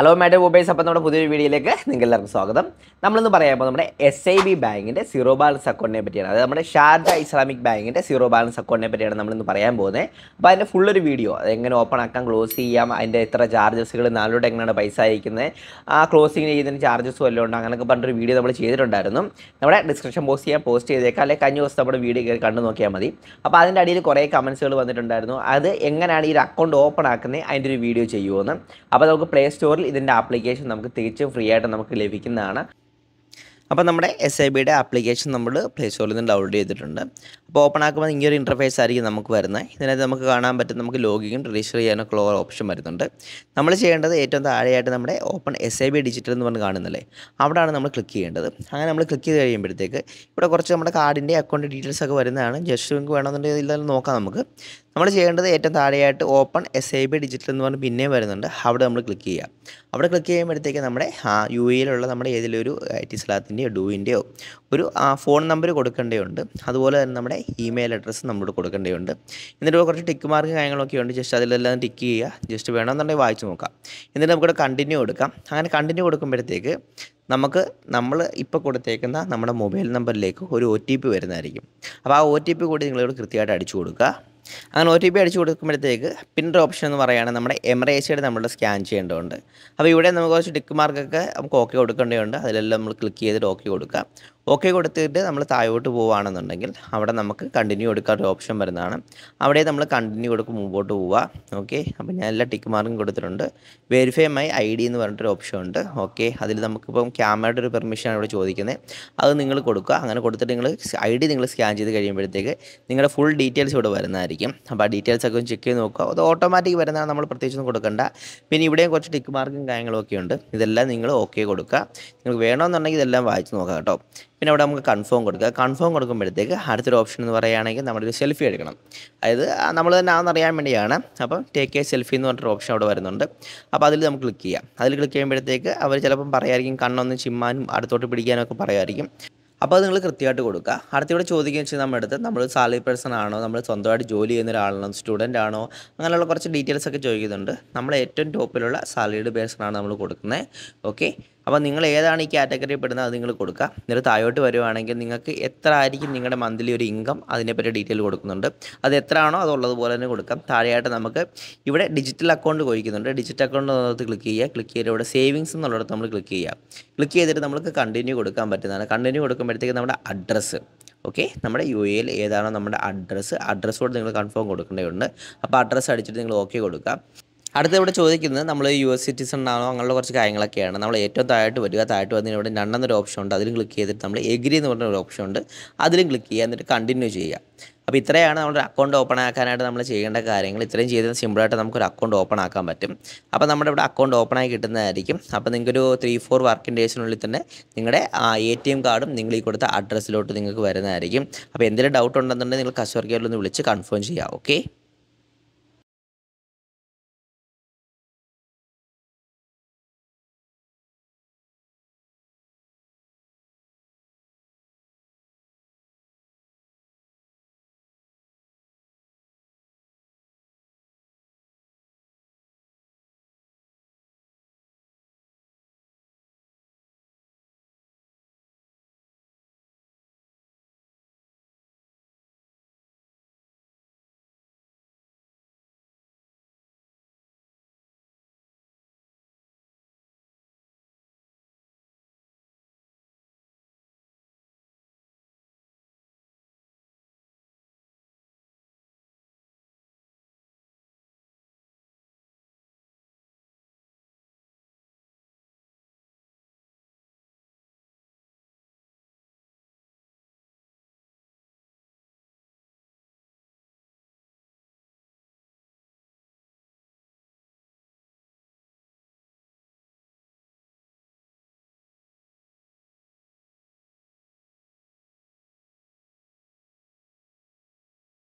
hello madam mobiles അപ്പം നമ്മുടെ പുതിയൊരു വീഡിയോയിലേക്ക് നിങ്ങൾ എല്ലാവർക്കും സ്വാഗതം നമ്മളിന്ന് പറയാൻ പോകുന്നത് നമ്മുടെ എസ് ഐ ബി ബാങ്കിൻ്റെ സീറോ ബാലൻസ് അക്കൗണ്ടിനെ പറ്റിയാണ് അതായത് നമ്മുടെ ഷാർജ ഇസ്ലാമിക് ബാങ്കിൻ്റെ സീറോ ബാലൻസ് അക്കൗണ്ടിനെ പറ്റിയാണ് നമ്മളിന്ന് പറയാൻ പോകുന്നത് അപ്പോൾ അതിൻ്റെ ഫുള്ളൊരു വീഡിയോ അത് എങ്ങനെ ഓപ്പൺ ആക്കാം ക്ലോസ് ചെയ്യാം അതിൻ്റെ എത്ര ചാർജസുകൾ നാളിലൂടെ എങ്ങനെയാണ് പൈസ അയക്കുന്നത് ആ ക്ലോസിങ് ചെയ്യുന്നതിന് ചാർജസ് വല്ലതും ഉണ്ടോ അങ്ങനെയൊക്കെ പറഞ്ഞൊരു വീഡിയോ നമ്മൾ ചെയ്തിട്ടുണ്ടായിരുന്നു നമ്മുടെ ഡിസ്ക്രിപ്ഷൻ ബോക്സ് ചെയ്യാൻ പോസ്റ്റ് ചെയ്തേക്കാം അല്ലെങ്കിൽ കഴിഞ്ഞ ദിവസം നമ്മുടെ വീഡിയോ കണ്ടു നോക്കിയാൽ മതി അപ്പോൾ അതിൻ്റെ അടിയിൽ കുറേ കമൻസുകൾ വന്നിട്ടുണ്ടായിരുന്നു അത് എങ്ങനെയാണ് ഈ അക്കൗണ്ട് ഓപ്പൺ ആക്കുന്നത് അതിൻ്റെ ഒരു വീഡിയോ ചെയ്യുമെന്ന് അപ്പോൾ നമുക്ക് പ്ലേ സ്റ്റോറിൽ ഇതിൻ്റെ ആപ്ലിക്കേഷൻ നമുക്ക് തികച്ചും ഫ്രീ ആയിട്ട് നമുക്ക് ലഭിക്കുന്നതാണ് അപ്പോൾ നമ്മുടെ എസ് ഐ ബിയുടെ ആപ്ലിക്കേഷൻ നമ്മൾ പ്ലേ സ്റ്റോറിൽ നിന്ന് ഡൗൺലോഡ് ചെയ്തിട്ടുണ്ട് അപ്പോൾ ഓപ്പൺ ആക്കുമ്പോൾ ഇങ്ങനെ ഒരു ഇൻ്റർഫേസ് ആയിരിക്കും നമുക്ക് വരുന്നത് ഇതിനകത്ത് നമുക്ക് കാണാൻ പറ്റും നമുക്ക് ലോഗിങ്ങും രജിസ്റ്റർ ചെയ്യാനൊക്കെ ഉള്ള ഓപ്ഷൻ വരുന്നുണ്ട് നമ്മൾ ചെയ്യേണ്ടത് ഏറ്റവും താഴെയായിട്ട് നമ്മുടെ open S I B digital എന്ന് പറഞ്ഞ് കാണുന്നില്ലേ അവിടെയാണ് നമ്മൾ ക്ലിക്ക് ചെയ്യേണ്ടത് അങ്ങനെ നമ്മൾ ക്ലിക്ക് ചെയ്ത് കഴിയുമ്പോഴത്തേക്ക് ഇവിടെ കുറച്ച് നമ്മുടെ കാർഡിൻ്റെ അക്കൗണ്ട് ഡീറ്റെയിൽസ് ഒക്കെ വരുന്നതാണ് ജസ്റ്റ് നിങ്ങൾക്ക് വേണമെന്നുണ്ടെങ്കിൽ നോക്കാം നമുക്ക് നമ്മൾ ചെയ്യേണ്ടത് ഏറ്റവും താഴെയായിട്ട് open S I B digital എന്ന് പറഞ്ഞ് പിന്നെയും വരുന്നുണ്ട് അവിടെ നമ്മൾ ക്ലിക്ക് ചെയ്യുക അവിടെ ക്ലിക്ക് ചെയ്യുമ്പോഴത്തേക്ക് നമ്മുടെ യു എയിലുള്ള നമ്മുടെ ഏതിലൊരു ഐ ടി സ്ഥലത്തിൻ്റെയോ ഡൂവിൻ്റെയോ ഒരു ഫോൺ നമ്പർ കൊടുക്കേണ്ടതുണ്ട് അതുപോലെ തന്നെ നമ്മുടെ ഇമെയിൽ അഡ്രസ്സ് നമ്മളോട് കൊടുക്കേണ്ടതുണ്ട് എന്നിട്ട് കുറച്ച് ടിക്ക് മാർക്ക് കാര്യങ്ങളൊക്കെ ഉണ്ട് ജസ്റ്റ് അതിലെല്ലാം ടിക്ക് ചെയ്യുക ജസ്റ്റ് വേണമെന്നുണ്ടെങ്കിൽ വായിച്ച് നോക്കാം എന്നിട്ട് നമുക്കിവിടെ കണ്ടിന്യൂ കൊടുക്കാം അങ്ങനെ കണ്ടിന്യൂ കൊടുക്കുമ്പോഴത്തേക്ക് നമുക്ക് നമ്മൾ ഇപ്പോൾ കൊടുത്തേക്കുന്ന നമ്മുടെ മൊബൈൽ നമ്പറിലേക്ക് ഒരു ഒ ടി പി വരുന്നതായിരിക്കും അപ്പോൾ ആ ഒ ടി പി കൂടി നിങ്ങളിവിടെ കൃത്യമായിട്ട് അടിച്ചു കൊടുക്കുക അങ്ങനെ ഒ ടി പി അടിച്ചു കൊടുക്കുമ്പോഴത്തേക്ക് പിന്നൊരു ഓപ്ഷൻ എന്ന് പറയുകയാണ് നമ്മുടെ സിയുടെ നമ്മൾ സ്കാൻ ചെയ്യേണ്ടതുണ്ട് അപ്പോൾ ഇവിടെ നമുക്ക് കുറച്ച് ടിക്ക് മാർക്കൊക്കെ നമുക്ക് ഓക്കെ കൊടുക്കേണ്ടതുണ്ട് അതിലെല്ലാം നമ്മൾ ക്ലിക്ക് ചെയ്തിട്ട് ഓക്കെ കൊടുക്കാം ഓക്കെ കൊടുത്തിട്ട് നമ്മൾ താഴോട്ട് പോവുകയാണെന്നുണ്ടെങ്കിൽ അവിടെ നമുക്ക് കണ്ടിന്യൂ എടുക്കാൻ ഒരു ഓപ്ഷൻ വരുന്നതാണ് അവിടെ നമ്മൾ കണ്ടിന്യൂ കൊടുക്കും മുമ്പോട്ട് പോവുക ഓക്കെ അപ്പോൾ ഞാൻ എല്ലാ ടിക്ക് മാർക്കും കൊടുത്തിട്ടുണ്ട് വെരിഫൈ മൈ ഐ ഡി എന്ന് പറഞ്ഞിട്ടൊരു ഓപ്ഷൻ ഉണ്ട് ഓക്കെ അതിൽ നമുക്കിപ്പം ക്യാമറയുടെ ഒരു പെർമിഷനാണ് ഇവിടെ ചോദിക്കുന്നത് അത് നിങ്ങൾ കൊടുക്കുക അങ്ങനെ കൊടുത്തിട്ട് നിങ്ങൾ ഐ ഡി നിങ്ങൾ സ്കാൻ ചെയ്ത് കഴിയുമ്പോഴത്തേക്ക് നിങ്ങളുടെ ഫുൾ ഡീറ്റെയിൽസ് ഇവിടെ വരുന്നതായിരിക്കും അപ്പോൾ ആ ഡീറ്റെയിൽസ് ഒക്കെ ചെക്ക് ചെയ്ത് നോക്കുക അത് ഓട്ടോമാറ്റിക് വരുന്നതാണ് നമ്മൾ പ്രത്യേകിച്ചൊന്നും കൊടുക്കേണ്ട പിന്നെ ഇവിടെയും കുറച്ച് ടിക്ക് മാർക്കും കാര്യങ്ങളൊക്കെ ഉണ്ട് ഇതെല്ലാം നിങ്ങൾ ഓക്കെ കൊടുക്കുക നിങ്ങൾക്ക് വേണമെന്നുണ്ടെങ്കിൽ ഇതെല്ലാം വായിച്ച് നോക്കാം കേട്ടോ പിന്നെ അവിടെ നമുക്ക് കൺഫേം കൊടുക്കുക കൺഫേം കൊടുക്കുമ്പോഴത്തേക്ക് അടുത്തൊരു ഓപ്ഷൻ എന്ന് പറയുകയാണെങ്കിൽ നമ്മളൊരു സെൽഫി എടുക്കണം അതായത് നമ്മൾ തന്നെ ആണെന്നറിയാൻ വേണ്ടിയാണ് അപ്പം ടേക്ക് എ സെൽഫി എന്ന് പറഞ്ഞൊരു ഓപ്ഷൻ അവിടെ വരുന്നുണ്ട് അപ്പോൾ അതിൽ നമുക്ക് ക്ലിക്ക് ചെയ്യാം അതിൽ ക്ലിക്ക് ചെയ്യുമ്പോഴത്തേക്ക് അവർ ചിലപ്പം പറയായിരിക്കും കണ്ണൊന്ന് ചിമ്മാനും അടുത്തോട്ട് പിടിക്കാനും ഒക്കെ പറയുമായിരിക്കും അപ്പോൾ അത് നിങ്ങൾ കൃത്യമായിട്ട് കൊടുക്കുക അടുത്തിവിടെ ചോദിക്കുക വെച്ചാൽ നമ്മുടെ അടുത്ത് നമ്മൾ സാലറി പേഴ്സൺ ആണോ നമ്മൾ സ്വന്തമായിട്ട് ജോലി ചെയ്യുന്ന ഒരാളാണോ സ്റ്റുഡൻ്റ് ആണോ അങ്ങനെയുള്ള കുറച്ച് ഡീറ്റെയിൽസ് ഒക്കെ ചോദിക്കുന്നുണ്ട് നമ്മൾ ഏറ്റവും ടോപ്പിലുള്ള സാലറിഡ് പേഴ്സൺ ആണ് നമ്മൾ കൊടുക്കുന്നത് ഓക്കെ അപ്പോൾ നിങ്ങൾ ഏതാണ് ഈ കാറ്റഗറി പെടുന്നത് അത് നിങ്ങൾ കൊടുക്കുക എന്നിട്ട് താഴോട്ട് വരുവാണെങ്കിൽ നിങ്ങൾക്ക് എത്ര ആയിരിക്കും നിങ്ങളുടെ മന്ത്ലി ഒരു ഇൻകം അതിനെപ്പറ്റി ഡീറ്റെയിൽ കൊടുക്കുന്നുണ്ട് അത് എത്ര ആണോ അത് ഉള്ളതുപോലെ തന്നെ കൊടുക്കാം താഴെയായിട്ട് നമുക്ക് ഇവിടെ ഡിജിറ്റൽ അക്കൗണ്ട് കോഴിക്കുന്നുണ്ട് ഡിജിറ്റൽ അക്കൗണ്ട് എന്നുള്ളത് ക്ലിക്ക് ചെയ്യുക ക്ലിക്ക് ചെയ്ത് ഇവിടെ സേവിങ്സ് എന്നുള്ളിടത്ത് നമ്മൾ ക്ലിക്ക് ചെയ്യുക ക്ലിക്ക് ചെയ്തിട്ട് നമുക്ക് കണ്ടിന്യൂ കൊടുക്കാൻ പറ്റുന്നതാണ് കണ്ടിന്യൂ കൊടുക്കുമ്പോഴത്തേക്ക് നമ്മുടെ അഡ്രസ്സ് ഓക്കെ നമ്മുടെ യു എയിൽ ഏതാണോ നമ്മുടെ അഡ്രസ്സ് അഡ്രസ്സോട് നിങ്ങൾ കൺഫേം കൊടുക്കേണ്ടതുണ്ട് അപ്പോൾ അഡ്രസ്സ് അടിച്ചിട്ട് നിങ്ങൾ ഓക്കെ കൊടുക്കുക അടുത്ത ഇവിടെ ചോദിക്കുന്നത് നമ്മൾ യു എസ് സിറ്റിസൺ ആണോ അങ്ങനെയുള്ള കുറച്ച് കാര്യങ്ങളൊക്കെയാണ് നമ്മൾ ഏറ്റവും താഴോട്ട് വരിക താഴോട്ട് വന്നതിന് ഇവിടെ രണ്ടെന്നൊരു ഓപ്ഷൻ ഉണ്ട് അതിലും ക്ലിക്ക് ചെയ്തിട്ട് നമ്മൾ എഗ്രി എന്ന് പറഞ്ഞ ഒരു ഓപ്ഷൻ ഉണ്ട് അതിലും ക്ലിക്ക് ചെയ്യുക എന്നിട്ട് കണ്ടിന്യൂ ചെയ്യുക അപ്പോൾ ഇത്രയാണ് നമ്മളൊരു അക്കൗണ്ട് ഓപ്പൺ ആക്കാനായിട്ട് നമ്മൾ ചെയ്യേണ്ട കാര്യങ്ങൾ ഇത്രയും ചെയ്താൽ സിമ്പിളായിട്ട് നമുക്കൊരു അക്കൗണ്ട് ഓപ്പൺ ആക്കാൻ പറ്റും അപ്പോൾ നമ്മുടെ ഇവിടെ അക്കൗണ്ട് ഓപ്പൺ ആയി കിട്ടുന്നതായിരിക്കും അപ്പോൾ നിങ്ങൾക്കൊരു ത്രീ ഫോർ വർക്കിംഗ് ഡേയ്സിനുള്ളിൽ തന്നെ നിങ്ങളുടെ എ ടി എം കാർഡും നിങ്ങൾ ഈ കൊടുത്ത അഡ്രസ്സിലോട്ട് നിങ്ങൾക്ക് വരുന്നതായിരിക്കും അപ്പോൾ എന്തെങ്കിലും ഡൗട്ട് ഉണ്ടെന്നുണ്ടെങ്കിൽ നിങ്ങൾ കസ്റ്റമർ കെയറിൽ ഒന്ന് വിളിച്ച് കൺഫേം ചെയ്യുക ഓക്കെ